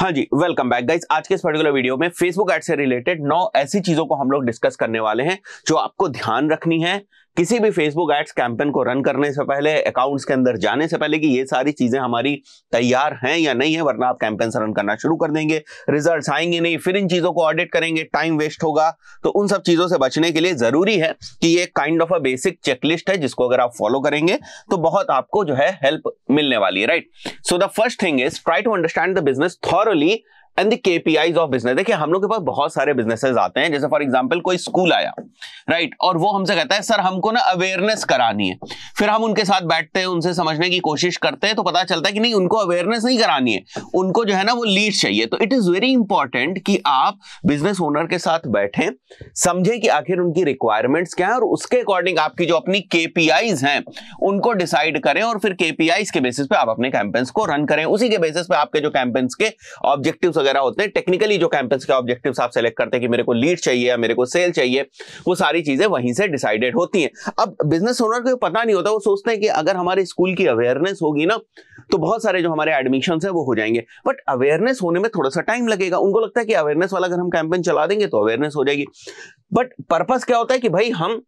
हाँ जी welcome back guys आज के इस पर्टिकुलर वीडियो में फेसबुक एड से रिलेटेड नौ ऐसी चीजों को हम लोग डिस्कस करने वाले हैं जो आपको ध्यान रखनी है किसी भी फेसबुक एड्स कैंपेन को रन करने से पहले अकाउंट्स के अंदर जाने से पहले कि ये सारी चीजें हमारी तैयार हैं या नहीं है वरना आप कैंपेन रन करना शुरू कर देंगे रिजल्ट्स आएंगे नहीं फिर इन चीजों को ऑडिट करेंगे टाइम वेस्ट होगा तो उन सब चीजों से बचने के लिए जरूरी है कि ये kind of a basic checklist है जिसको अगर आप फॉलो करेंगे तो बहुत आपको जो है हेल्प मिलने वाली है right so the first thing is try to understand the business thoroughly and the KPIs of business देखिए हम लोग के पास बहुत सारे बिजनेसेस आते हैं जैसे फॉर एग्जांपल कोई स्कूल आया राइट right? और वो हमसे कहता है सर हमको ना अवेयरनेस करानी है फिर हम उनके साथ बैठते हैं उनसे समझने की कोशिश करते हैं तो पता चलता है कि नहीं उनको अवेयरनेस नहीं करानी है उनको जो है ना वो लीड चाहिए तो इट इज वेरी इंपॉर्टेंट कि आप बिजनेस ओनर के साथ बैठे समझे कि आखिर उनकी रिक्वायरमेंट्स क्या है और उसके अकॉर्डिंग आपकी जो अपनी केपीआईज हैं उनको डिसाइड करें और फिर केपीआईज के बेसिस पे आप अपने कैंपेन्स को रन करें उसी के बेसिस पे आपके जो कैंपेन्स के ऑब्जेक्टिव वगैरह होते हैं टेक्निकली जो कैंपस के ऑब्जेक्टिव आप सेलेक्ट करते हैं कि मेरे को लीड चाहिए या मेरे को सेल चाहिए वो सारी चीजें वहीं से डिसाइडेड होती हैं अब बिजनेस ओनर को पता नहीं होता वो सोचते हैं कि अगर हमारे स्कूल की अवेयरनेस होगी ना तो बहुत सारे जो हमारे एडमिशन है वो हो जाएंगे बट अवेयरनेस होने में थोड़ा सा टाइम लगेगा उनको लगता है कि अवेयरनेस वाला अगर हम कैंपेन चला देंगे तो अवेयरनेस हो जाएगी बट पर्पज क्या होता है कि भाई हम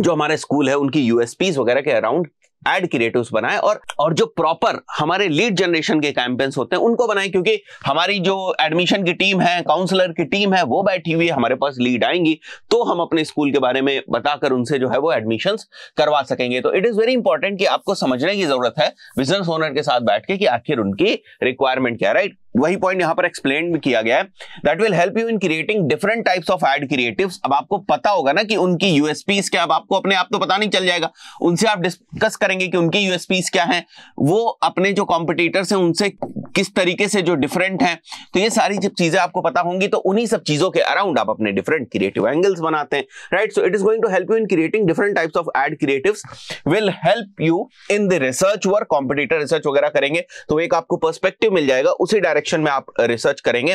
जो हमारे स्कूल है उनकी यूएसपीज वगैरह के अराउंड एड क्रिएटिव्स बनाए और और जो प्रॉपर हमारे लीड जनरेशन के कैंपेन्स होते हैं उनको बनाए क्योंकि हमारी जो एडमिशन की टीम है काउंसलर की टीम है वो बैठी हुई है हमारे पास लीड आएंगी तो हम अपने स्कूल के बारे में बताकर उनसे जो है वो एडमिशन करवा सकेंगे तो इट इज वेरी इंपॉर्टेंट कि आपको समझने की जरूरत है बिजनेस ओनर के साथ बैठ के कि आखिर उनकी रिक्वायरमेंट क्या राइट वही पॉइंट यहां पर एक्सप्लेन भी किया गया है that will help you in creating different types of ad creative अब आपको पता होगा ना कि उनकी यूएसपीज क्या अब आपको अपने आप तो पता नहीं चल जाएगा उनसे आप डिस्कस करेंगे कि उनकी यूएसपीज क्या है वो अपने जो कॉम्पिटिटर्स हैं उनसे किस तरीके से जो डिफरेंट हैं तो ये सारी जब चीजें आपको पता होंगी तो उन्हीं सब चीजों के अराउंड आप अपने डिफरेंट क्रिएटिव एंगल्स बनाते हैं right so it is going to help you in creating different types of ad creative will help you in the research work competitor research वगैरह करेंगे तो एक आपको पर्सपेक्टिव मिल जाएगा उसी डायरेक्शन सेक्शन में आप रिसर्च करेंगे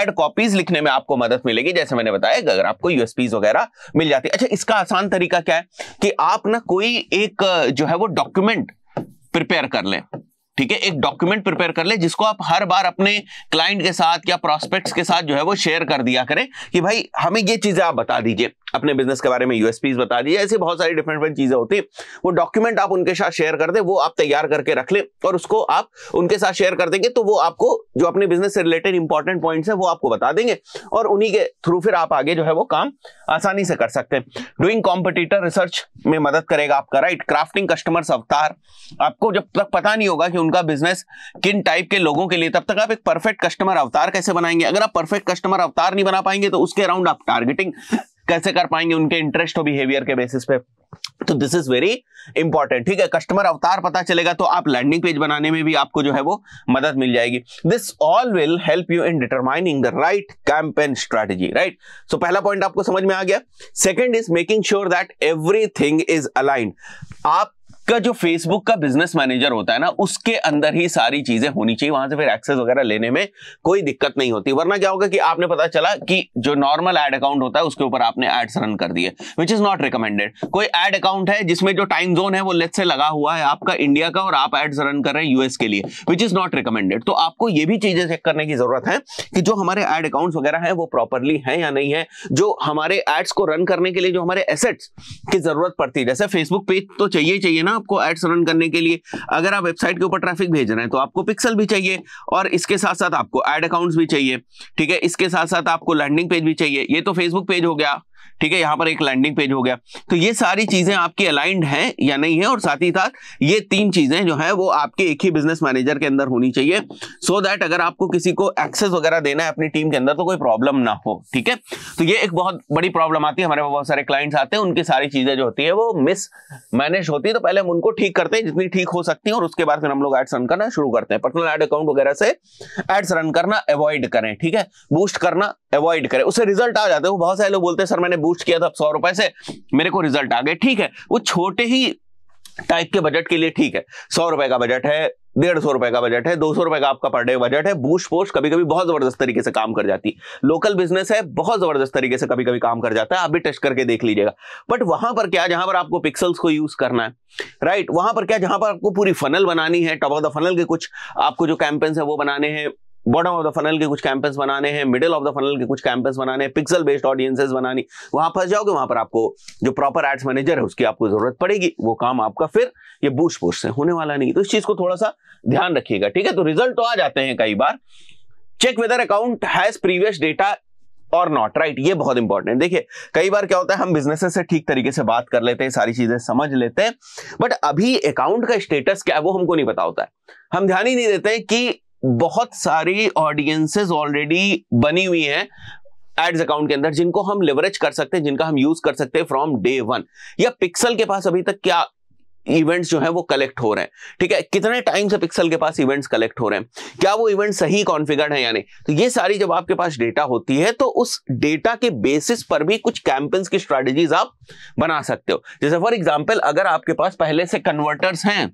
एड कॉपीज लिखने में आपको मदद मिलेगी जैसे मैंने बताया कि अगर आपको यूएसपीज वगैरह मिल जाती है अच्छा इसका आसान तरीका क्या है कि आप ना कोई एक जो है वो डॉक्यूमेंट प्रिपेयर कर लें ठीक है एक डॉक्यूमेंट प्रिपेयर कर ले जिसको आप हर बार अपने क्लाइंट के साथ या प्रोस्पेक्ट्स के साथ जो है वो शेयर कर दिया करें कि भाई हमें ये चीजें आप बता दीजिए अपने बिजनेस के बारे में यूएसपीज बता दिए ऐसी बहुत सारी डिफरेंट डिफरेंट चीजें होती वो डॉक्यूमेंट आप उनके साथ शेयर कर दे वो आप तैयार करके रख लें और उसको आप उनके साथ शेयर कर देंगे तो वो आपको जो अपने बिजनेस से रिलेटेड इंपॉर्टेंट पॉइंट्स है वो आपको बता देंगे और उन्हीं के थ्रू फिर आप आगे जो है वो काम आसानी से कर सकते हैं डूइंग कॉम्पिटिटर रिसर्च में मदद करेगा आपका राइट क्राफ्टिंग कस्टमर्स अवतार आपको जब तक पता नहीं होगा कि उनका बिजनेस किन टाइप के लोगों के लिए तब तक आप एक परफेक्ट कस्टमर अवतार कैसे बनाएंगे अगर आप परफेक्ट कस्टमर अवतार नहीं बना पाएंगे तो उसके अराउंड आप टारगेटिंग कैसे कर पाएंगे उनके इंटरेस्ट और बिहेवियर के बेसिस पे तो दिस इज वेरी इंपॉर्टेंट ठीक है कस्टमर अवतार पता चलेगा तो आप लैंडिंग पेज बनाने में भी आपको जो है वो मदद मिल जाएगी this all will help you in determining the right campaign strategy right so पहला पॉइंट आपको समझ में आ गया second is making sure that everything is aligned आप का जो फेसबुक का बिजनेस मैनेजर होता है ना उसके अंदर ही सारी चीजें होनी चाहिए वहां से फिर एक्सेस वगैरह लेने में कोई दिक्कत नहीं होती वरना क्या होगा कि आपने पता चला कि जो नॉर्मल एड अकाउंट होता है उसके ऊपर आपने एड्स रन कर दिए विच इज नॉट रिकमेंडेड कोई एड अकाउंट है जिसमें जो टाइम जोन है वो लेट से लगा हुआ है आपका इंडिया का और आप एड्स रन कर रहे हैं यूएस के लिए विच इज नॉट रिकमेंडेड तो आपको ये भी चीजें चेक करने की जरूरत है कि जो हमारे एड अकाउंट वगैरह है वो प्रॉपरली है या नहीं है जो हमारे एड्स को रन करने के लिए जो हमारे एसेट्स की जरूरत पड़ती है जैसे फेसबुक पेज तो चाहिए चाहिए ना ना आपको एड्स रन करने के लिए अगर आप वेबसाइट के ऊपर ट्रैफिक भेज रहे हैं तो आपको पिक्सल भी चाहिए और इसके साथ साथ आपको एड अकाउंट्स भी चाहिए ठीक है इसके साथ साथ आपको लैंडिंग पेज भी चाहिए ये तो फेसबुक पेज हो गया ठीक है यहां पर एक लैंडिंग पेज हो गया तो ये सारी चीजें आपकी अलाइंड हैं या नहीं है और साथ ही साथ ये तीन चीजें जो है वो आपके एक ही बिजनेस मैनेजर के अंदर होनी चाहिए सो so दैट अगर आपको किसी को एक्सेस वगैरह देना है अपनी टीम के अंदर तो कोई प्रॉब्लम ना हो ठीक है तो ये एक बहुत बड़ी प्रॉब्लम आती है हमारे बहुत सारे क्लाइंट्स आते हैं उनकी सारी चीजें जो होती है वो मिस मैनेज होती है तो पहले हम उनको ठीक करते हैं जितनी ठीक हो सकती है और उसके बाद फिर हम लोग एड्स रन करना शुरू करते हैं पर्सनल एड अकाउंट वगैरह से एड्स रन करना अवॉइड करें ठीक है बूस्ट करना अवॉइड करें उससे रिजल्ट आ जाते हैं बहुत सारे लोग बोलते हैं सर मैंने बूस्ट किया था सौ रुपए से मेरे को रिजल्ट आ गए ठीक है वो छोटे ही टाइप के बजट के लिए ठीक है सौ रुपए का बजट है डेढ़ सौ रुपए का बजट है दो सौ रुपए का आपका पर डे बजट है बूस्ट पोस्ट कभी कभी बहुत जबरदस्त तरीके से काम कर जाती है लोकल बिजनेस है बहुत जबरदस्त तरीके से कभी कभी काम कर जाता है आप भी टेस्ट करके देख लीजिएगा बट वहां पर क्या जहां पर आपको पिक्सल्स को यूज करना है राइट वहां पर क्या जहां पर आपको पूरी फनल बनानी है टॉप ऑफ द फनल के कुछ आपको जो कैंपेन्स है वो बनाने हैं बॉटम ऑफ द फनल के कुछ कैंपस बनाने हैं मिडिल ऑफ द फनल के कुछ कैंपस बनाने हैं पिक्सल बेस्ड ऑडियंसेस बनानी वहां फंस जाओगे वहां पर आपको जो प्रॉपर एड्स मैनेजर है उसकी आपको जरूरत पड़ेगी वो काम आपका फिर ये बूश पोस्ट से होने वाला नहीं तो इस चीज को थोड़ा सा ध्यान रखिएगा ठीक है तो रिजल्ट तो आ जाते हैं कई बार check whether account has previous data or not right ये बहुत इंपॉर्टेंट देखिए कई बार क्या होता है हम बिजनेस से ठीक तरीके से बात कर लेते हैं सारी चीजें समझ लेते हैं बट अभी अकाउंट का स्टेटस क्या है वो हमको नहीं पता होता है हम ध्यान ही नहीं देते हैं कि बहुत सारी ऑडियंसेस ऑलरेडी बनी हुई हैं एड्स अकाउंट के अंदर जिनको हम लेवरेज कर सकते हैं जिनका हम यूज कर सकते हैं फ्रॉम डे वन या पिक्सल के पास अभी तक क्या इवेंट्स जो है वो कलेक्ट हो रहे हैं ठीक है कितने टाइम से पिक्सल के पास इवेंट्स कलेक्ट हो रहे हैं क्या वो इवेंट सही कॉन्फिगर्ड है यानी तो ये सारी जब आपके पास डेटा होती है तो उस डेटा के बेसिस पर भी कुछ कैंपेन्स की स्ट्रैटेजीज आप बना सकते हो जैसे फॉर एग्जाम्पल अगर आपके पास पहले से कन्वर्टर्स हैं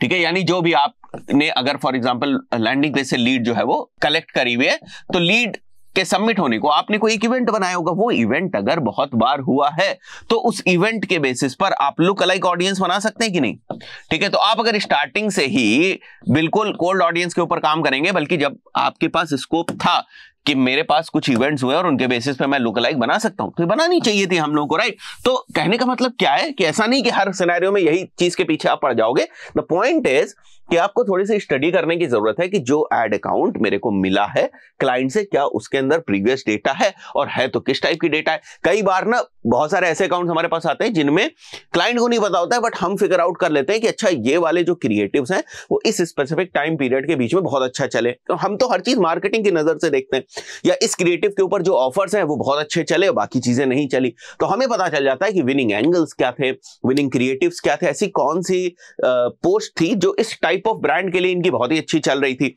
ठीक है यानी जो भी आपने अगर फॉर एग्जाम्पल लैंडिंग प्लेस से लीड जो है वो कलेक्ट करी हुई है तो लीड के सबमिट होने को आपने कोई एक इवेंट बनाया होगा वो इवेंट अगर बहुत बार हुआ है तो उस इवेंट के बेसिस पर आप लुक अलाइक ऑडियंस बना सकते हैं कि नहीं ठीक है तो आप अगर स्टार्टिंग से ही बिल्कुल कोल्ड ऑडियंस के ऊपर काम करेंगे बल्कि जब आपके पास स्कोप था कि मेरे पास कुछ इवेंट्स हुए और उनके बेसिस पे मैं लोकलाइक बना सकता हूं तो बनानी चाहिए थी हम लोगों को राइट तो कहने का मतलब क्या है कि ऐसा नहीं कि हर सिनेरियो में यही चीज के पीछे आप पड़ जाओगे द पॉइंट इज कि आपको थोड़ी सी स्टडी करने की जरूरत है कि जो एड अकाउंट मेरे को मिला है क्लाइंट से क्या उसके अंदर प्रीवियस डेटा है और है तो किस टाइप की डेटा है कई बार ना बहुत सारे ऐसे अकाउंट हमारे पास आते हैं जिनमें क्लाइंट को नहीं पता होता है बट हम फिगर आउट कर लेते हैं कि अच्छा ये वाले जो क्रिएटिव हैं वो इस स्पेसिफिक टाइम पीरियड के बीच में बहुत अच्छा चले तो हम तो हर चीज मार्केटिंग की नजर से देखते हैं या इस क्रिएटिव के ऊपर जो ऑफर्स हैं वो बहुत अच्छे चले बाकी चीजें नहीं चली तो हमें पता चल जाता है कि विनिंग एंगल्स क्या थे विनिंग क्रिएटिव क्या थे ऐसी कौन सी पोस्ट थी जो इस टाइप टाइप ऑफ ब्रांड के लिए इनकी बहुत ही अच्छी चल रही थी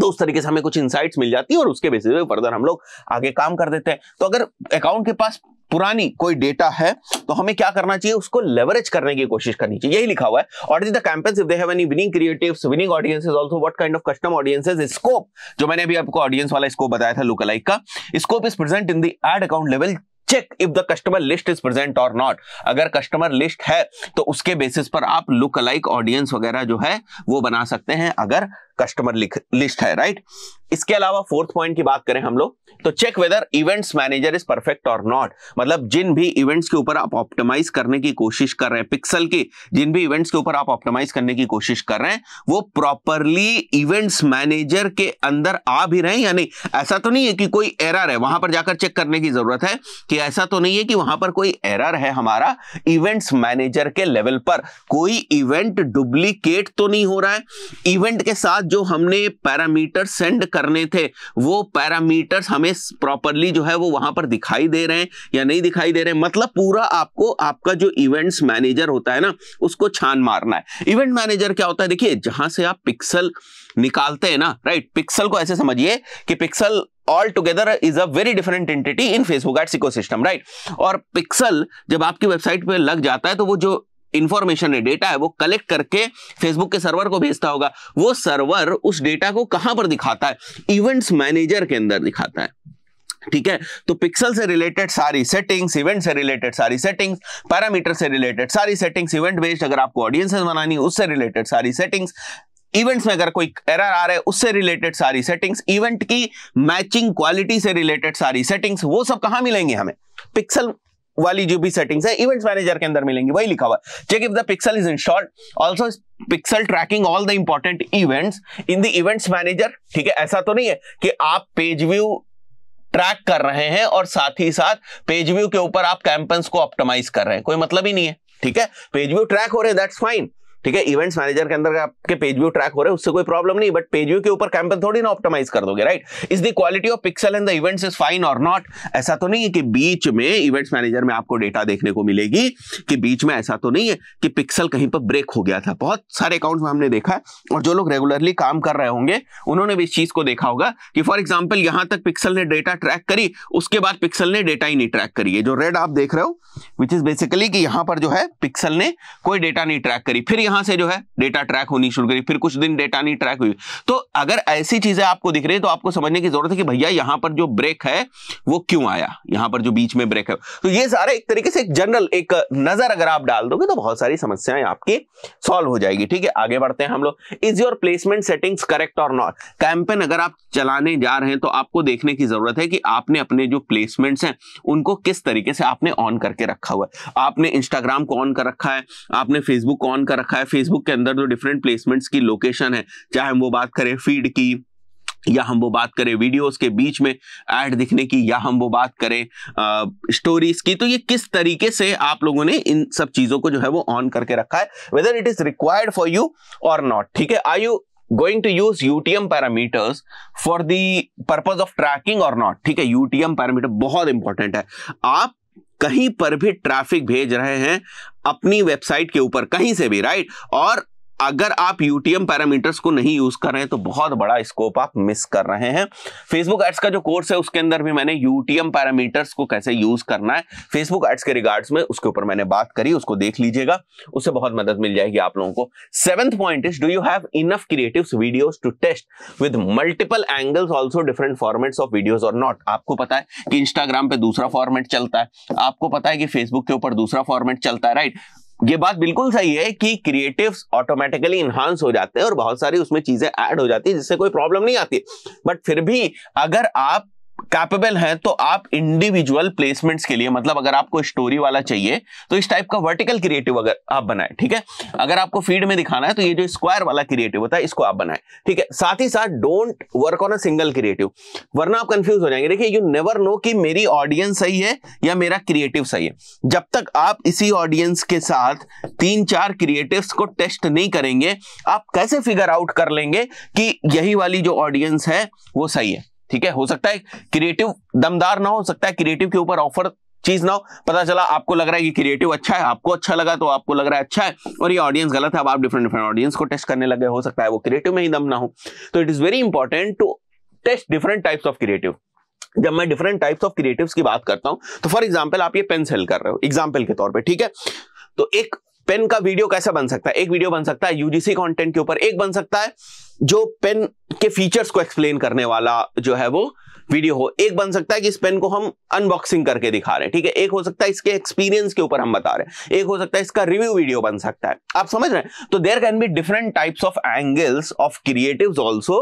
तो उस तरीके से हमें कुछ इंसाइट्स मिल जाती है और उसके बेसिस पे फर्दर हम लोग आगे काम कर देते हैं तो अगर अकाउंट के पास पुरानी कोई डेटा है तो हमें क्या करना चाहिए उसको लेवरेज करने की कोशिश करनी चाहिए यही लिखा हुआ है audit the campaigns if they have any winning creatives winning audiences also what kind of custom audiences scope जो मैंने अभी आपको ऑडियंस वाला स्कोप बताया था लुक अलाइक का scope is present in the ad account level check if the customer list is present or not अगर customer list है तो उसके बेसिस पर आप लुक अलाइक ऑडियंस वगैरह जो है वो बना सकते हैं अगर कस्टमर लिस्ट है राइट इसके अलावा फोर्थ पॉइंट की बात करें हम लोग तो check whether events manager is perfect or not मतलब जिन भी इवेंट्स के ऊपर आप ऑप्टिमाइज करने की कोशिश कर रहे हैं पिक्सल के जिन भी इवेंट्स के ऊपर आप ऑप्टिमाइज करने की कोशिश कर रहे हैं वो प्रॉपरली इवेंट्स मैनेजर के अंदर आ भी रहे हैं या नहीं ऐसा तो नहीं है कि कोई एरर है वहां पर जाकर चेक करने की जरूरत है कि ऐसा तो नहीं है कि वहां पर कोई एरर है हमारा इवेंट्स मैनेजर के लेवल पर कोई इवेंट डुप्लीकेट तो नहीं हो रहा है इवेंट के साथ जो हमने पैरामीटर सेंड करने थे वो पैरामीटर्स हमें प्रॉपरली जो है वो वहां पर दिखाई दे रहे हैं या नहीं दिखाई दे रहे हैं मतलब पूरा आपको आपका जो इवेंट्स मैनेजर होता है ना उसको छान मारना है इवेंट मैनेजर क्या होता है देखिए जहां से आप पिक्सल निकालते हैं ना राइट पिक्सल को ऐसे समझिए कि pixel all together is a very different entity in Facebook ads ecosystem right और पिक्सल जब आपकी वेबसाइट पर लग जाता है तो वो जो इंफॉर्मेशन है डेटा है वो कलेक्ट करके फेसबुक के सर्वर को भेजता होगा वो सर्वर उस डेटा को कहां पर दिखाता है इवेंट्स मैनेजर के अंदर दिखाता है ठीक है तो पिक्सल से रिलेटेड सारी सेटिंग्स इवेंट से रिलेटेड सारी सेटिंग्स पैरामीटर से रिलेटेड सारी सेटिंग्स इवेंट बेस्ड अगर आपको ऑडियंसेस बनानी है उससे रिलेटेड सारी सेटिंग्स इवेंट्स में अगर कोई एरर आ रहा है उससे रिलेटेड सारी सेटिंग्स इवेंट की मैचिंग क्वालिटी से रिलेटेड सारी सेटिंग्स वो सब कहां मिलेंगे हमें पिक्सल वाली जो भी सेटिंग्स है इवेंट्स मैनेजर के अंदर मिलेंगी वही लिखा हुआ check if the pixel is installed also pixel tracking all the important events in the events manager ठीक है ऐसा तो नहीं है कि आप पेज व्यू ट्रैक कर रहे हैं और साथ ही साथ पेज व्यू के ऊपर आप कैंपेन्स को ऑप्टिमाइज कर रहे हैं कोई मतलब ही नहीं है ठीक है पेज व्यू ट्रैक हो रहे हैं दैट्स फाइन ठीक है इवेंट्स मैनेजर के अंदर आपके पेज व्यू ट्रैक हो रहे हैं उससे कोई प्रॉब्लम नहीं बट पेज व्यू के ऊपर कैंपेन थोड़ी ना ऑप्टिमाइज कर दोगे right is the quality of pixel and the events is fine or not ऐसा तो नहीं है कि बीच में इवेंट्स मैनेजर में आपको डेटा देखने को मिलेगी कि बीच में ऐसा तो नहीं है कि पिक्सल कहीं पर ब्रेक हो गया था बहुत सारे अकाउंट में हमने देखा है और जो लोग रेगुलरली काम कर रहे होंगे उन्होंने भी इस चीज को देखा होगा कि फॉर एग्जाम्पल यहां तक पिक्सल ने डेटा ट्रैक करी उसके बाद पिक्सल ने डेटा ही नहीं ट्रैक करी है जो रेड आप देख रहे हो विच इज बेसिकली कि यहां पर जो है पिक्सल ने कोई डेटा नहीं ट्रैक करी फिर यहां से जो है डेटा ट्रैक होनी शुरू करी फिर कुछ दिन डेटा नहीं ट्रैक हुई तो अगर ऐसी चीजें आपको दिख रही है तो आपको समझने की जरूरत है कि भैया यहां पर जो ब्रेक है वो क्यों आया यहां पर जो बीच में ब्रेक है तो ये सारे एक तरीके से एक जनरल एक नजर अगर आप डाल दोगे तो बहुत सारी समस्याएं आपकी सॉल्व हो जाएगी ठीक है आगे बढ़ते हैं हम लोग is your placement settings correct or not campaign अगर आप चलाने जा रहे हैं तो आपको देखने की जरूरत है कि आपने अपने जो प्लेसमेंट्स हैं उनको किस तरीके से आपने ऑन करके रखा हुआ है आपने इंस्टाग्राम को ऑन कर रखा है आपने फेसबुक को ऑन कर रखा है है फेसबुक के अंदर जो डिफरेंट प्लेसमेंट्स की लोकेशन है चाहे हम वो बात करें फीड की या हम वो बात करें वीडियोस के बीच में ऐड दिखने की या हम वो बात करें स्टोरीज की तो ये किस तरीके से आप लोगों ने इन सब चीजों को जो है वो ऑन करके रखा है whether it is required for you or not ठीक है I you going to use UTM parameters for the purpose of tracking or not ठीक है UTM parameter बहुत important है आप कहीं पर भी ट्रैफिक भेज रहे हैं अपनी वेबसाइट के ऊपर कहीं से भी राइट और अगर आप यूटीएम पैरामीटर्स को नहीं यूज कर रहे हैं तो बहुत बड़ा स्कोप आप मिस कर रहे हैं फेसबुक एड्स का जो कोर्स है उसके अंदर भी मैंने यूटीएम पैरामीटर्स को कैसे यूज करना है फेसबुक एड्स के रिगार्ड्स में उसके ऊपर मैंने बात करी उसको देख लीजिएगा उससे बहुत मदद मिल जाएगी आप लोगों को seventh point is do you have enough creative videos to test with multiple angles also different formats of videos or not आपको पता है कि इंस्टाग्राम पे दूसरा फॉर्मेट चलता है आपको पता है कि फेसबुक के ऊपर दूसरा फॉर्मेट चलता है राइट ये बात बिल्कुल सही है कि क्रिएटिव ऑटोमेटिकली इन्हांस हो जाते हैं और बहुत सारी उसमें चीजें ऐड हो जाती है जिससे कोई प्रॉब्लम नहीं आती बट फिर भी अगर आप कैपेबल हैं तो आप इंडिविजुअल प्लेसमेंट्स के लिए मतलब अगर आपको स्टोरी वाला चाहिए तो इस टाइप का वर्टिकल क्रिएटिव अगर आप बनाए ठीक है अगर आपको फीड में दिखाना है तो ये जो स्क्वायर वाला क्रिएटिव होता है इसको आप बनाए ठीक है साथ ही साथ don't work on a single creative वरना आप कंफ्यूज हो जाएंगे देखिए यू नेवर नो कि मेरी ऑडियंस सही है या मेरा क्रिएटिव सही है जब तक आप इसी ऑडियंस के साथ तीन चार क्रिएटिव को टेस्ट नहीं करेंगे आप कैसे फिगर आउट कर लेंगे कि यही वाली जो ऑडियंस है वो सही है ठीक है हो सकता है क्रिएटिव दमदार ना हो सकता है क्रिएटिव के ऊपर ऑफर चीज ना हो पता चला आपको लग रहा है कि क्रिएटिव अच्छा है आपको अच्छा लगा तो आपको लग रहा है अच्छा है और ये ऑडियंस गलत है अब आप डिफरेंट डिफरेंट ऑडियंस को टेस्ट करने लगे हो सकता है वो क्रिएटिव में ही दम ना हो तो it is very important to test different types of creative जब मैं डिफरेंट टाइप्स ऑफ क्रिएटिव की बात करता हूं तो फॉर एग्जाम्पल आप ये पेन सेल कर रहे हो एग्जाम्पल के तौर पर ठीक है तो एक पेन का वीडियो कैसा बन सकता है एक वीडियो बन सकता है यूजीसी कंटेंट के ऊपर एक बन सकता है जो पेन के फीचर्स को एक्सप्लेन करने वाला जो है वो वीडियो हो एक बन सकता है कि इस पेन को हम अनबॉक्सिंग करके दिखा रहे हैं ठीक है एक हो सकता है इसके एक्सपीरियंस के ऊपर हम बता रहे हैं एक हो सकता है इसका रिव्यू वीडियो बन सकता है आप समझ रहे हैं तो there can be different types of angles of creative also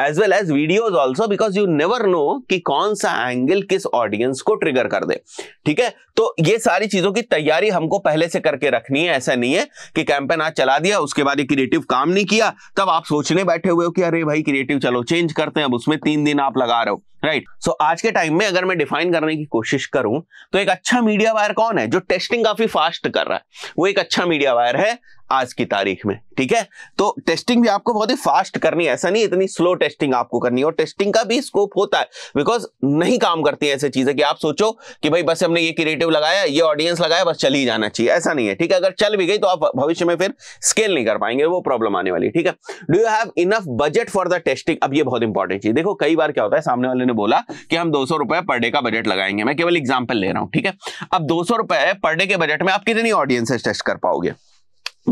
as well as videos also because you never know कि कौन सा एंगल किस ऑडियंस को ट्रिगर कर दे ठीक है तो ये सारी चीजों की तैयारी हमको पहले से करके रखनी है ऐसा नहीं है कि कैंपेन आज चला दिया उसके बाद ये क्रिएटिव काम नहीं किया तब आप सोचने बैठे हुए हो कि अरे भाई क्रिएटिव चलो चेंज करते हैं अब उसमें तीन दिन आप लगा रहे हो राइट right. सो so, आज के टाइम में अगर मैं डिफाइन करने की कोशिश करूं तो एक अच्छा मीडिया वायर कौन है जो टेस्टिंग काफी फास्ट कर रहा है वो एक अच्छा मीडिया वायर है आज की तारीख में ठीक है तो टेस्टिंग भी आपको बहुत ही फास्ट करनी है ऐसा नहीं इतनी स्लो टेस्टिंग आपको करनी है और टेस्टिंग का भी स्कोप होता है बिकॉज नहीं काम करती है ऐसे चीजें कि आप सोचो कि भाई बस हमने ये क्रिएटिव लगाया ये ऑडियंस लगाया बस चली जाना चाहिए ऐसा नहीं है ठीक है अगर चल भी गई तो आप भविष्य में फिर स्केल नहीं कर पाएंगे वो प्रॉब्लम आने वाली ठीक है do you have enough budget for the testing अब ये बहुत इंपॉर्टेंट चीज देखो कई बार क्या होता है सामने वाले ने बोला कि हम दो सौ पर डे का बजट लगाएंगे मैं केवल एग्जाम्पल ले रहा हूँ ठीक है अब दो सौ पर डे के बजट में आप कितनी ऑडियंसेस टेस्ट कर पाओगे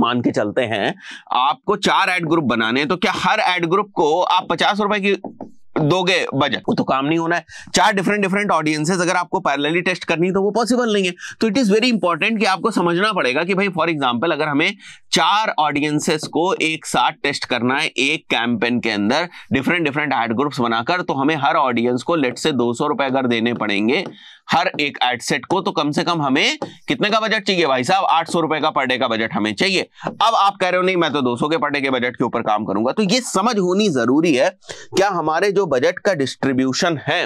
मान के चलते हैं आपको चार एड ग्रुप बनाने तो क्या हर एड ग्रुप को आप पचास रुपए की दोगे बजट वो तो काम नहीं होना है चार डिफरेंट डिफरेंट ऑडियंसेस अगर आपको पैरेलली टेस्ट करनी है तो वो पॉसिबल नहीं है तो इट इज़ वेरी इंपॉर्टेंट कि आपको समझना पड़ेगा कि भाई फॉर एग्जांपल अगर हमें चार ऑडियंसेस को एक साथ टेस्ट करना है एक कैंपेन के अंदर डिफरेंट डिफरेंट एड ग्रुप्स बनाकर तो हमें हर ऑडियंस को लेट से दो सौ रुपए अगर देने पड़ेंगे हर एक एड सेट को तो कम से कम हमें कितने का बजट चाहिए भाई साहब आठ सौ रुपए का पर डे का बजट हमें चाहिए अब आप कह रहे हो नहीं मैं तो दो सौ के पर डे के बजट के ऊपर काम करूंगा तो ये समझ होनी जरूरी है क्या हमारे जो बजट का डिस्ट्रीब्यूशन है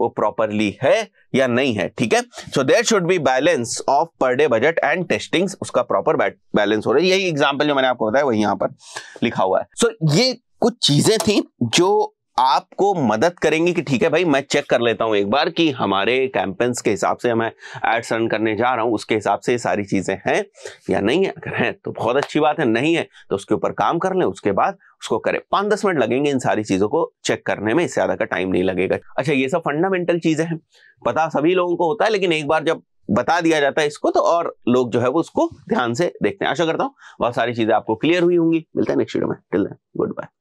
वो प्रॉपरली है या नहीं है ठीक है so there should be balance of per day budget and testing उसका प्रॉपर बैलेंस हो रहा है यही एग्जाम्पल जो मैंने आपको बताया वही यहां पर लिखा हुआ है सो so, ये कुछ चीजें थी जो आपको मदद करेंगे कि ठीक है भाई मैं चेक कर लेता हूं एक बार कि हमारे कैंपेन्स के हिसाब से मैं एड्स रन करने जा रहा हूं उसके हिसाब से ये सारी चीज़ें हैं या नहीं है अगर हैं तो बहुत अच्छी बात है नहीं है तो उसके ऊपर काम कर लें उसके बाद उसको करें पांच दस मिनट लगेंगे इन सारी चीज़ों को चेक करने में इससे ज़्यादा का टाइम नहीं लगेगा अच्छा ये सब फंडामेंटल चीज़ें हैं पता सभी लोगों को होता है लेकिन एक बार जब बता दिया जाता है इसको तो और लोग जो है वो उसको ध्यान से देखते हैं आशा करता हूँ बहुत सारी चीज़ें आपको क्लियर हुई होंगी मिलते हैं नेक्स्ट वीडियो में टिल गुड बाय